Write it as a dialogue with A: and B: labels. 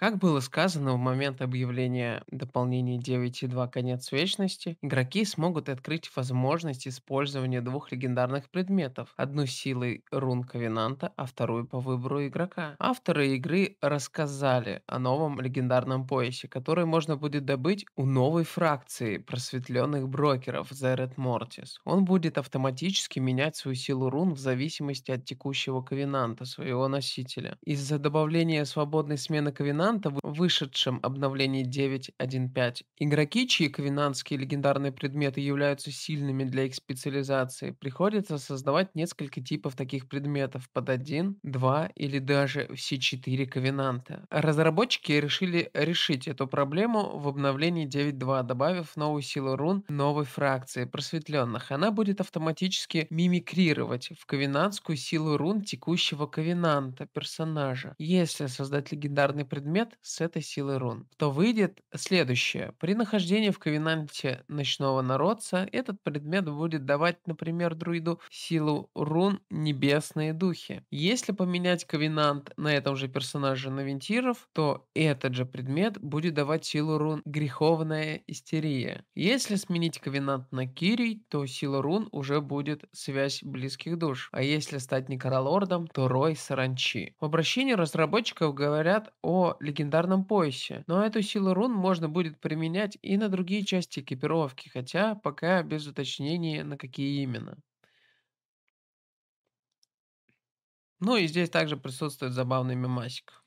A: Как было сказано в момент объявления дополнения 9.2 «Конец вечности», игроки смогут открыть возможность использования двух легендарных предметов, одну силой рун Ковенанта, а вторую по выбору игрока. Авторы игры рассказали о новом легендарном поясе, который можно будет добыть у новой фракции просветленных брокеров Зерет Red Он будет автоматически менять свою силу рун в зависимости от текущего Ковенанта, своего носителя. Из-за добавления свободной смены Ковенанта Ковенанта в вышедшем обновлении 9.1.5. Игроки, чьи ковенантские легендарные предметы являются сильными для их специализации, приходится создавать несколько типов таких предметов под один, два или даже все четыре ковенанта. Разработчики решили решить эту проблему в обновлении 9.2, добавив новую силу рун новой фракции просветленных. Она будет автоматически мимикрировать в ковенантскую силу рун текущего ковенанта персонажа. Если создать легендарный предмет, предмет с этой силой рун, то выйдет следующее. При нахождении в ковенанте ночного народца этот предмет будет давать, например, друиду силу рун небесные духи. Если поменять ковенант на этом же персонаже на вентиров, то этот же предмет будет давать силу рун греховная истерия. Если сменить ковенант на кирий, то сила рун уже будет связь близких душ. А если стать некролордом, то рой саранчи. В обращении разработчиков говорят о легендарном поясе, но эту силу рун можно будет применять и на другие части экипировки, хотя пока без уточнения на какие именно. Ну и здесь также присутствует забавный мемасик.